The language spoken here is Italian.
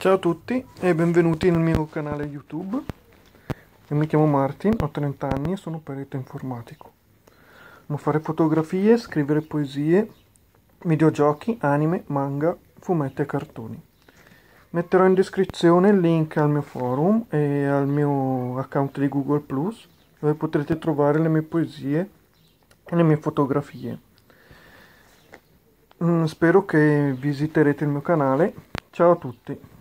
Ciao a tutti e benvenuti nel mio canale YouTube. Io mi chiamo Martin, ho 30 anni e sono perito informatico. Amo fare fotografie, scrivere poesie, videogiochi, anime, manga, fumetti e cartoni. Metterò in descrizione il link al mio forum e al mio account di Google Plus dove potrete trovare le mie poesie e le mie fotografie. Mm, spero che visiterete il mio canale. Ciao a tutti.